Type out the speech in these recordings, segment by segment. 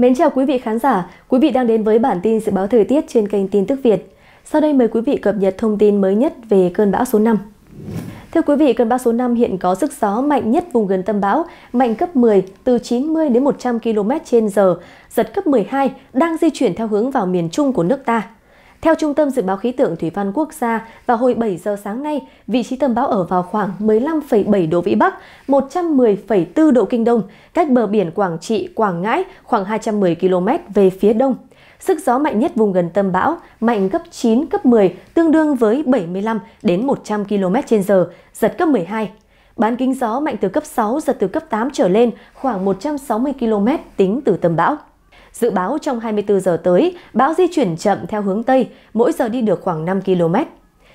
Mến chào quý vị khán giả, quý vị đang đến với bản tin dự báo thời tiết trên kênh Tin tức Việt. Sau đây mời quý vị cập nhật thông tin mới nhất về cơn bão số 5. Thưa quý vị, cơn bão số 5 hiện có sức gió mạnh nhất vùng gần tâm bão, mạnh cấp 10, từ 90 đến 100 km h giật cấp 12, đang di chuyển theo hướng vào miền trung của nước ta. Theo Trung tâm Dự báo Khí tượng Thủy văn Quốc gia, vào hồi 7 giờ sáng nay, vị trí tâm bão ở vào khoảng 15,7 độ Vĩ Bắc, 110,4 độ Kinh Đông, cách bờ biển Quảng Trị, Quảng Ngãi khoảng 210 km về phía đông. Sức gió mạnh nhất vùng gần tâm bão mạnh cấp 9, cấp 10, tương đương với 75 đến 100 km h giật cấp 12. Bán kính gió mạnh từ cấp 6, giật từ cấp 8 trở lên, khoảng 160 km tính từ tâm bão. Dự báo trong 24 giờ tới, bão di chuyển chậm theo hướng Tây, mỗi giờ đi được khoảng 5 km.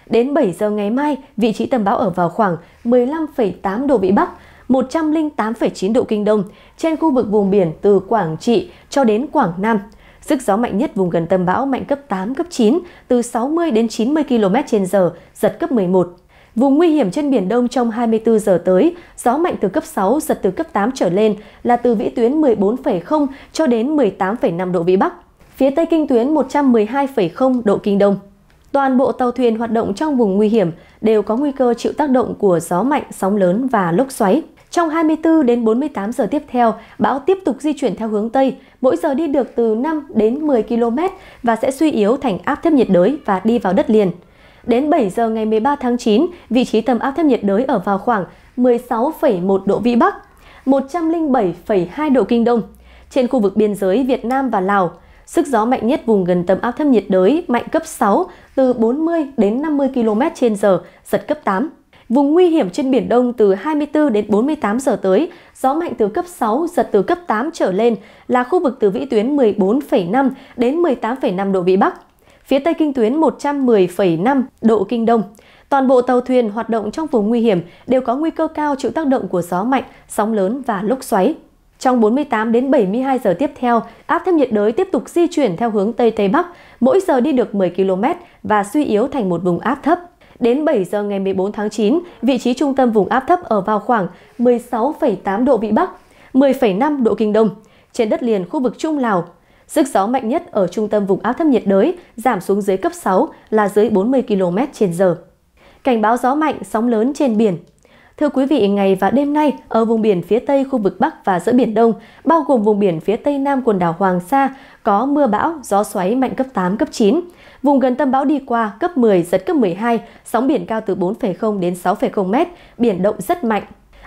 Đến 7 giờ ngày mai, vị trí tâm bão ở vào khoảng 15,8 độ Vĩ Bắc, 108,9 độ Kinh Đông trên khu vực vùng biển từ Quảng Trị cho đến Quảng Nam. Sức gió mạnh nhất vùng gần tâm bão mạnh cấp 8, cấp 9, từ 60 đến 90 km h giật cấp 11. Vùng nguy hiểm trên Biển Đông trong 24 giờ tới, gió mạnh từ cấp 6, giật từ cấp 8 trở lên là từ vĩ tuyến 14,0 cho đến 18,5 độ Vĩ Bắc, phía Tây Kinh tuyến 112,0 độ Kinh Đông. Toàn bộ tàu thuyền hoạt động trong vùng nguy hiểm đều có nguy cơ chịu tác động của gió mạnh, sóng lớn và lốc xoáy. Trong 24 đến 48 giờ tiếp theo, bão tiếp tục di chuyển theo hướng Tây, mỗi giờ đi được từ 5 đến 10 km và sẽ suy yếu thành áp thấp nhiệt đới và đi vào đất liền. Đến 7 giờ ngày 13 tháng 9, vị trí tâm áp thấp nhiệt đới ở vào khoảng 16,1 độ Vĩ Bắc, 107,2 độ Kinh Đông. Trên khu vực biên giới Việt Nam và Lào, sức gió mạnh nhất vùng gần tâm áp thấp nhiệt đới mạnh cấp 6, từ 40 đến 50 km h giật cấp 8. Vùng nguy hiểm trên Biển Đông từ 24 đến 48 giờ tới, gió mạnh từ cấp 6, giật từ cấp 8 trở lên là khu vực từ vĩ tuyến 14,5 đến 18,5 độ Vĩ Bắc, phía tây kinh tuyến 110,5 độ kinh đông. Toàn bộ tàu thuyền hoạt động trong vùng nguy hiểm đều có nguy cơ cao chịu tác động của gió mạnh, sóng lớn và lốc xoáy. Trong 48 đến 72 giờ tiếp theo, áp thấp nhiệt đới tiếp tục di chuyển theo hướng Tây Tây Bắc, mỗi giờ đi được 10 km và suy yếu thành một vùng áp thấp. Đến 7 giờ ngày 14 tháng 9, vị trí trung tâm vùng áp thấp ở vào khoảng 16,8 độ Vĩ Bắc, 10,5 độ Kinh Đông. Trên đất liền khu vực Trung Lào, Sức gió mạnh nhất ở trung tâm vùng áp thấp nhiệt đới giảm xuống dưới cấp 6 là dưới 40 km h Cảnh báo gió mạnh, sóng lớn trên biển. Thưa quý vị, ngày và đêm nay, ở vùng biển phía Tây khu vực Bắc và giữa Biển Đông, bao gồm vùng biển phía Tây Nam quần đảo Hoàng Sa, có mưa bão, gió xoáy mạnh cấp 8, cấp 9. Vùng gần tâm bão đi qua cấp 10, giật cấp 12, sóng biển cao từ 4,0 đến 6,0 mét, biển động rất mạnh,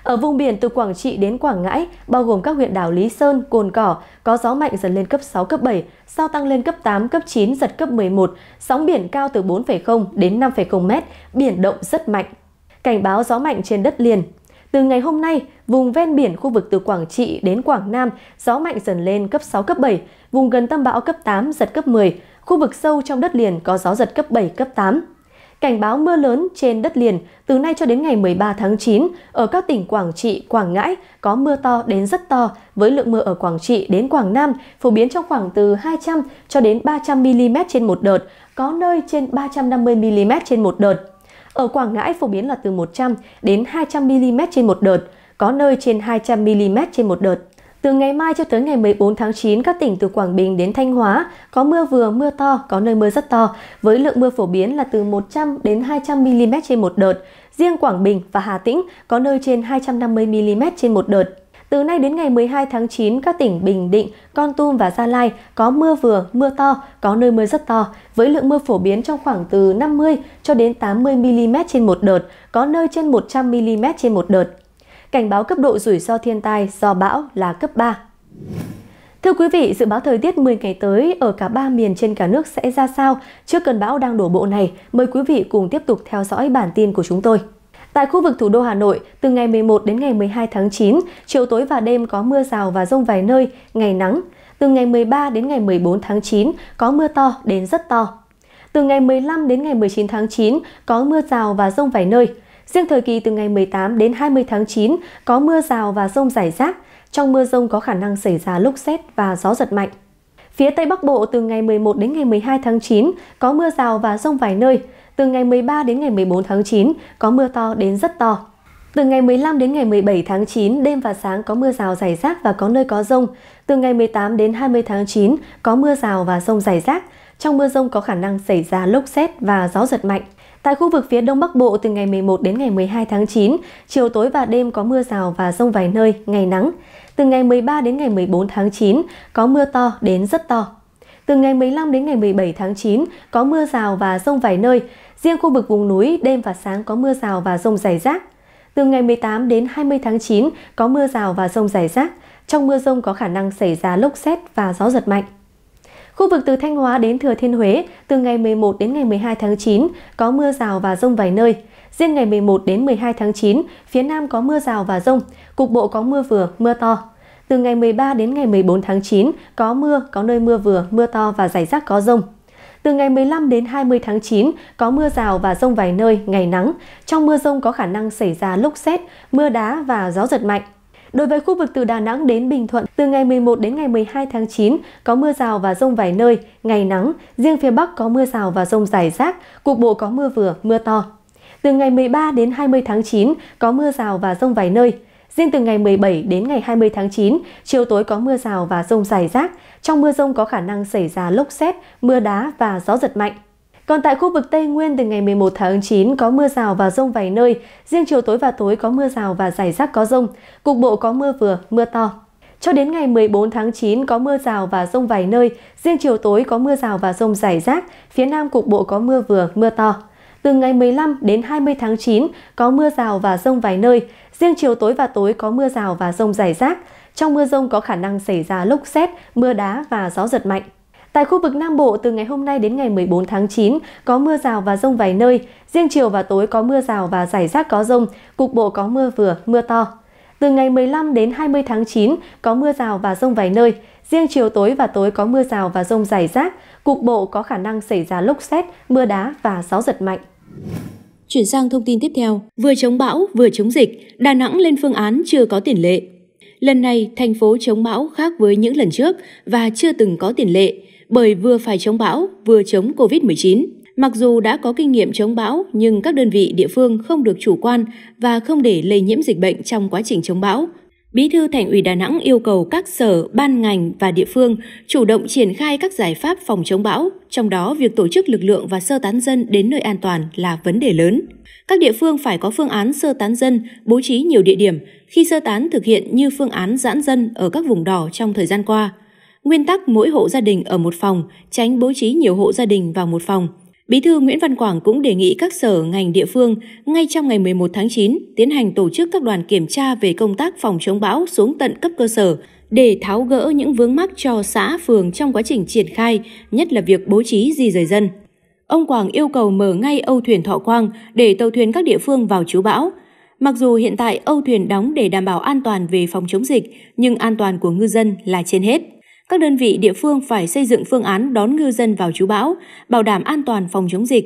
ở vùng biển từ Quảng Trị đến Quảng Ngãi, bao gồm các huyện đảo Lý Sơn, Cồn Cỏ, có gió mạnh dần lên cấp 6, cấp 7, sau tăng lên cấp 8, cấp 9, giật cấp 11, sóng biển cao từ 4,0 đến 5,0 mét, biển động rất mạnh. Cảnh báo gió mạnh trên đất liền. Từ ngày hôm nay, vùng ven biển khu vực từ Quảng Trị đến Quảng Nam, gió mạnh dần lên cấp 6, cấp 7, vùng gần tâm bão cấp 8, giật cấp 10, khu vực sâu trong đất liền có gió giật cấp 7, cấp 8 cảnh báo mưa lớn trên đất liền từ nay cho đến ngày 13 tháng 9 ở các tỉnh Quảng Trị, Quảng Ngãi có mưa to đến rất to với lượng mưa ở Quảng Trị đến Quảng Nam phổ biến trong khoảng từ 200 cho đến 300 mm trên một đợt, có nơi trên 350 mm trên một đợt. Ở Quảng Ngãi phổ biến là từ 100 đến 200 mm trên một đợt, có nơi trên 200 mm trên một đợt. Từ ngày mai cho tới ngày 14 tháng 9, các tỉnh từ Quảng Bình đến Thanh Hóa có mưa vừa, mưa to, có nơi mưa rất to, với lượng mưa phổ biến là từ 100 đến 200 mm trên một đợt. Riêng Quảng Bình và Hà Tĩnh có nơi trên 250 mm trên một đợt. Từ nay đến ngày 12 tháng 9, các tỉnh Bình Định, Con Tum và Gia Lai có mưa vừa, mưa to, có nơi mưa rất to, với lượng mưa phổ biến trong khoảng từ 50 cho đến 80 mm trên một đợt, có nơi trên 100 mm trên một đợt cảnh báo cấp độ rủi ro thiên tai do bão là cấp 3. Thưa quý vị, dự báo thời tiết 10 ngày tới ở cả ba miền trên cả nước sẽ ra sao trước cơn bão đang đổ bộ này? Mời quý vị cùng tiếp tục theo dõi bản tin của chúng tôi. Tại khu vực thủ đô Hà Nội, từ ngày 11 đến ngày 12 tháng 9, chiều tối và đêm có mưa rào và rông vài nơi, ngày nắng. Từ ngày 13 đến ngày 14 tháng 9, có mưa to đến rất to. Từ ngày 15 đến ngày 19 tháng 9, có mưa rào và rông vài nơi. Riêng thời kỳ từ ngày 18 đến 20 tháng 9 có mưa rào và rông rải rác. Trong mưa rông có khả năng xảy ra lốc xét và gió giật mạnh. Phía Tây Bắc Bộ từ ngày 11 đến ngày 12 tháng 9 có mưa rào và rông vài nơi. Từ ngày 13 đến ngày 14 tháng 9 có mưa to đến rất to. Từ ngày 15 đến ngày 17 tháng 9, đêm và sáng có mưa rào rải rác và có nơi có rông. Từ ngày 18 đến 20 tháng 9, có mưa rào và rông rải rác. Trong mưa rông có khả năng xảy ra lốc xét và gió giật mạnh. Tại khu vực phía Đông Bắc Bộ từ ngày 11 đến ngày 12 tháng 9, chiều tối và đêm có mưa rào và rông vài nơi, ngày nắng. Từ ngày 13 đến ngày 14 tháng 9, có mưa to đến rất to. Từ ngày 15 đến ngày 17 tháng 9, có mưa rào và rông vài nơi. Riêng khu vực vùng núi, đêm và sáng có mưa rào và rông rải rác. Từ ngày 18 đến 20 tháng 9, có mưa rào và rông rải rác. Trong mưa rông có khả năng xảy ra lốc xét và gió giật mạnh. Khu vực từ Thanh Hóa đến Thừa Thiên Huế, từ ngày 11 đến ngày 12 tháng 9, có mưa rào và rông vài nơi. Riêng ngày 11 đến 12 tháng 9, phía Nam có mưa rào và rông, cục bộ có mưa vừa, mưa to. Từ ngày 13 đến ngày 14 tháng 9, có mưa, có nơi mưa vừa, mưa to và rải rác có rông. Từ ngày 15 đến 20 tháng 9, có mưa rào và rông vài nơi, ngày nắng. Trong mưa rông có khả năng xảy ra lốc xét, mưa đá và gió giật mạnh. Đối với khu vực từ Đà Nẵng đến Bình Thuận, từ ngày 11 đến ngày 12 tháng 9 có mưa rào và rông vài nơi, ngày nắng, riêng phía Bắc có mưa rào và rông rải rác, cục bộ có mưa vừa, mưa to. Từ ngày 13 đến 20 tháng 9 có mưa rào và rông vài nơi, Riêng từ ngày 17 đến ngày 20 tháng 9, chiều tối có mưa rào và rông rải rác. Trong mưa rông có khả năng xảy ra lốc xét, mưa đá và gió giật mạnh. Còn tại khu vực Tây Nguyên từ ngày 11 tháng 9 có mưa rào và rông vài nơi, riêng chiều tối và tối có mưa rào và rải rác có rông, cục bộ có mưa vừa, mưa to. Cho đến ngày 14 tháng 9 có mưa rào và rông vài nơi, riêng chiều tối có mưa rào và rông rải rác, phía Nam cục bộ có mưa vừa, mưa to. Từ ngày 15 đến 20 tháng 9 có mưa rào và rông vài nơi, riêng chiều tối và tối có mưa rào và rông rải rác. Trong mưa rông có khả năng xảy ra lốc xét, mưa đá và gió giật mạnh. Tại khu vực Nam Bộ, từ ngày hôm nay đến ngày 14 tháng 9, có mưa rào và rông vài nơi. Riêng chiều và tối có mưa rào và rải rác có rông, cục bộ có mưa vừa, mưa to. Từ ngày 15 đến 20 tháng 9, có mưa rào và rông vài nơi. Riêng chiều tối và tối có mưa rào và rông rải rác, cục bộ có khả năng xảy ra lốc xét, mưa đá và gió giật mạnh. Chuyển sang thông tin tiếp theo, vừa chống bão vừa chống dịch, Đà Nẵng lên phương án chưa có tiền lệ. Lần này, thành phố chống bão khác với những lần trước và chưa từng có tiền lệ bởi vừa phải chống bão, vừa chống COVID-19. Mặc dù đã có kinh nghiệm chống bão, nhưng các đơn vị địa phương không được chủ quan và không để lây nhiễm dịch bệnh trong quá trình chống bão. Bí thư Thành ủy Đà Nẵng yêu cầu các sở, ban ngành và địa phương chủ động triển khai các giải pháp phòng chống bão, trong đó việc tổ chức lực lượng và sơ tán dân đến nơi an toàn là vấn đề lớn. Các địa phương phải có phương án sơ tán dân, bố trí nhiều địa điểm, khi sơ tán thực hiện như phương án giãn dân ở các vùng đỏ trong thời gian qua – nguyên tắc mỗi hộ gia đình ở một phòng, tránh bố trí nhiều hộ gia đình vào một phòng. Bí thư Nguyễn Văn Quảng cũng đề nghị các sở ngành địa phương ngay trong ngày 11 tháng 9 tiến hành tổ chức các đoàn kiểm tra về công tác phòng chống bão xuống tận cấp cơ sở để tháo gỡ những vướng mắc cho xã phường trong quá trình triển khai, nhất là việc bố trí di rời dân. Ông Quảng yêu cầu mở ngay âu thuyền Thọ Quang để tàu thuyền các địa phương vào trú bão. Mặc dù hiện tại âu thuyền đóng để đảm bảo an toàn về phòng chống dịch, nhưng an toàn của ngư dân là trên hết. Các đơn vị địa phương phải xây dựng phương án đón ngư dân vào trú bão, bảo đảm an toàn phòng chống dịch.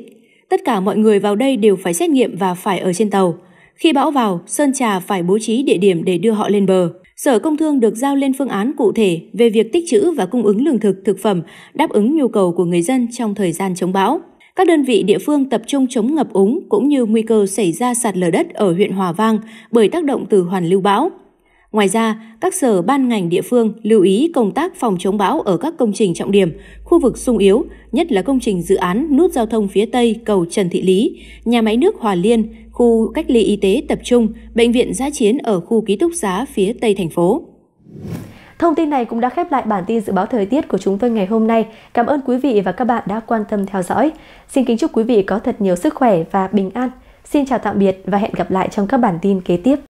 Tất cả mọi người vào đây đều phải xét nghiệm và phải ở trên tàu. Khi bão vào, Sơn Trà phải bố trí địa điểm để đưa họ lên bờ. Sở Công Thương được giao lên phương án cụ thể về việc tích trữ và cung ứng lương thực, thực phẩm, đáp ứng nhu cầu của người dân trong thời gian chống bão. Các đơn vị địa phương tập trung chống ngập úng cũng như nguy cơ xảy ra sạt lở đất ở huyện Hòa Vang bởi tác động từ hoàn lưu bão. Ngoài ra, các sở ban ngành địa phương lưu ý công tác phòng chống bão ở các công trình trọng điểm, khu vực sung yếu, nhất là công trình dự án nút giao thông phía Tây cầu Trần Thị Lý, nhà máy nước Hòa Liên, khu cách ly y tế tập trung, bệnh viện giã chiến ở khu ký túc xá phía Tây thành phố. Thông tin này cũng đã khép lại bản tin dự báo thời tiết của chúng tôi ngày hôm nay. Cảm ơn quý vị và các bạn đã quan tâm theo dõi. Xin kính chúc quý vị có thật nhiều sức khỏe và bình an. Xin chào tạm biệt và hẹn gặp lại trong các bản tin kế tiếp.